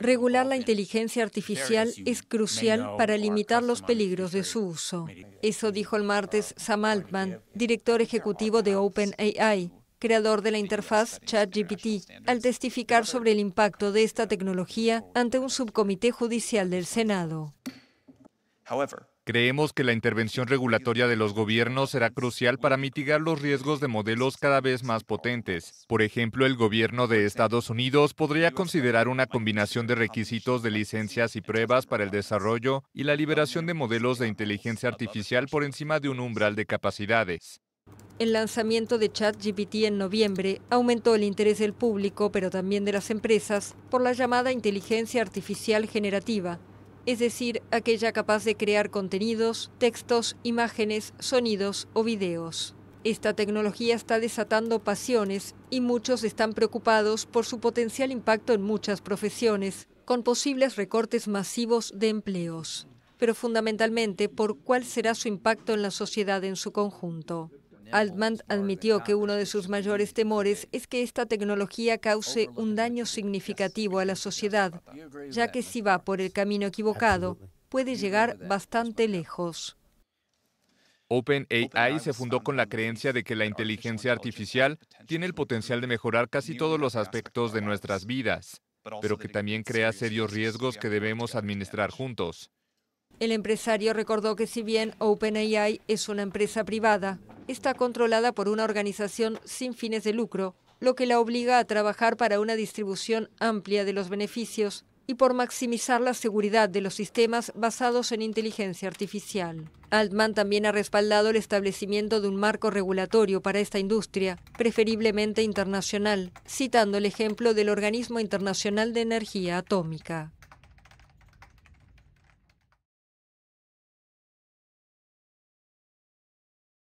Regular la inteligencia artificial es crucial para limitar los peligros de su uso. Eso dijo el uh, martes Sam Altman, director ejecutivo de OpenAI, creador de la interfaz ChatGPT, al testificar sobre el impacto de esta tecnología ante un subcomité judicial del Senado. Creemos que la intervención regulatoria de los gobiernos será crucial para mitigar los riesgos de modelos cada vez más potentes. Por ejemplo, el gobierno de Estados Unidos podría considerar una combinación de requisitos de licencias y pruebas para el desarrollo y la liberación de modelos de inteligencia artificial por encima de un umbral de capacidades. El lanzamiento de ChatGPT en noviembre aumentó el interés del público, pero también de las empresas, por la llamada inteligencia artificial generativa, es decir, aquella capaz de crear contenidos, textos, imágenes, sonidos o videos. Esta tecnología está desatando pasiones y muchos están preocupados por su potencial impacto en muchas profesiones, con posibles recortes masivos de empleos, pero fundamentalmente por cuál será su impacto en la sociedad en su conjunto. Altman admitió que uno de sus mayores temores es que esta tecnología cause un daño significativo a la sociedad, ya que si va por el camino equivocado, puede llegar bastante lejos. OpenAI se fundó con la creencia de que la inteligencia artificial tiene el potencial de mejorar casi todos los aspectos de nuestras vidas, pero que también crea serios riesgos que debemos administrar juntos. El empresario recordó que si bien OpenAI es una empresa privada, está controlada por una organización sin fines de lucro, lo que la obliga a trabajar para una distribución amplia de los beneficios y por maximizar la seguridad de los sistemas basados en inteligencia artificial. Altman también ha respaldado el establecimiento de un marco regulatorio para esta industria, preferiblemente internacional, citando el ejemplo del Organismo Internacional de Energía Atómica.